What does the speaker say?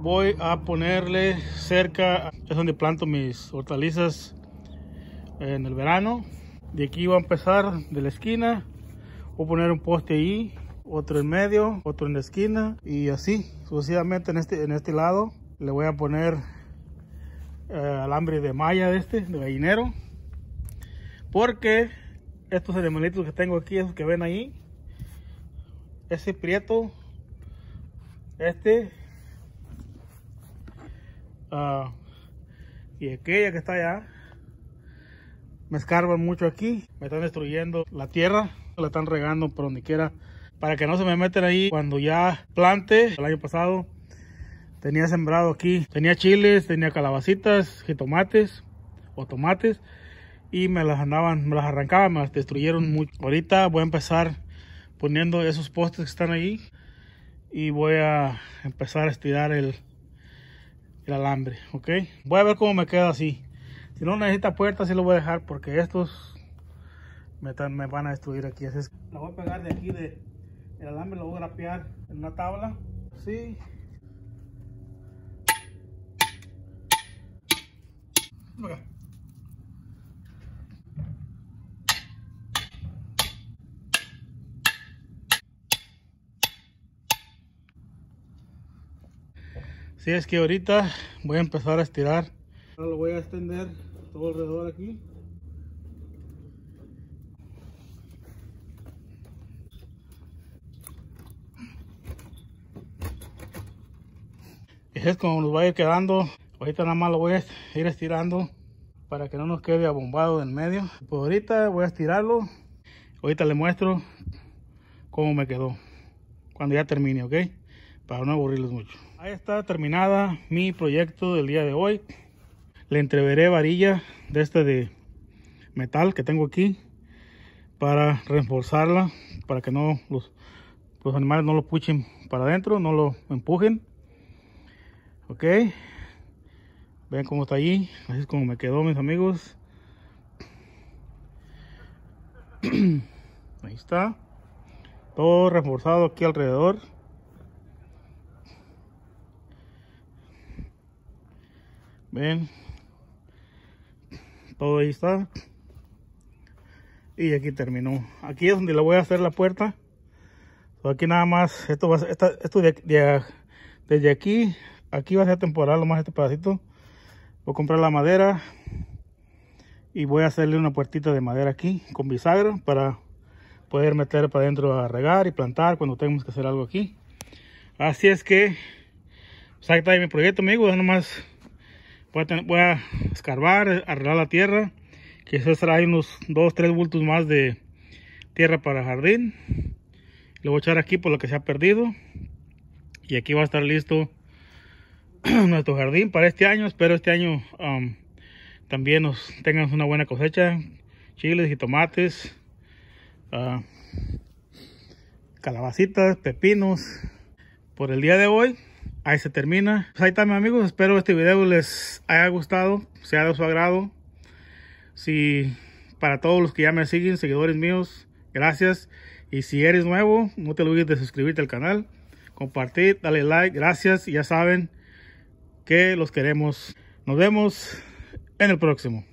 voy a ponerle cerca es donde planto mis hortalizas en el verano de aquí voy a empezar de la esquina voy a poner un poste ahí otro en medio otro en la esquina y así sucesivamente en este en este lado le voy a poner eh, alambre de malla de este de gallinero porque estos animalitos que tengo aquí esos que ven ahí ese prieto este Ah, y aquella que está allá. Me escarban mucho aquí. Me están destruyendo la tierra. La están regando por donde quiera. Para que no se me metan ahí cuando ya plante. El año pasado tenía sembrado aquí. Tenía chiles, tenía calabacitas, jitomates o tomates. Y me las andaban, me las arrancaban, me las destruyeron mucho. Ahorita voy a empezar poniendo esos postes que están ahí. Y voy a empezar a estirar el, el alambre, ok. Voy a ver cómo me queda así. Si no necesita puerta, sí lo voy a dejar porque estos me, van a destruir aquí. La voy a pegar de aquí, de, el alambre lo voy a grapear en una tabla. sí. si es que ahorita voy a empezar a estirar ahora lo voy a extender todo alrededor aquí y es como nos va a ir quedando ahorita nada más lo voy a ir estirando para que no nos quede abombado en medio pues ahorita voy a estirarlo ahorita le muestro cómo me quedó cuando ya termine ok para no aburrirlos mucho Ahí está terminada mi proyecto del día de hoy. Le entreveré varilla de este de metal que tengo aquí para reforzarla, para que no los, los animales no lo puchen para adentro, no lo empujen. Ok, vean cómo está allí, así es como me quedó mis amigos. Ahí está, todo reforzado aquí alrededor. ven todo ahí está y aquí terminó aquí es donde le voy a hacer la puerta aquí nada más esto va esto de, desde aquí aquí va a ser temporal más este pedacito voy a comprar la madera y voy a hacerle una puertita de madera aquí con bisagra para poder meter para adentro a regar y plantar cuando tengamos que hacer algo aquí así es que pues ahí está mi proyecto amigos nomás Voy a, escarbar, arreglar la tierra. que Quizás trae unos 2, 3 bultos más de tierra para jardín. Le voy a echar aquí por lo que se ha perdido. Y aquí va a estar listo nuestro jardín para este año. Espero este año um, también nos tengan una buena cosecha. Chiles y tomates. Ah, calabacitas, pepinos. Por el día de hoy ahí se termina. Pues ahí está, mis amigos. Espero este video les haya gustado, sea de su agrado. Si para todos los que ya me siguen, seguidores míos, gracias. Y si eres nuevo, no te olvides de suscribirte al canal, compartir, darle like, gracias. Y ya saben que los queremos. Nos vemos en el próximo.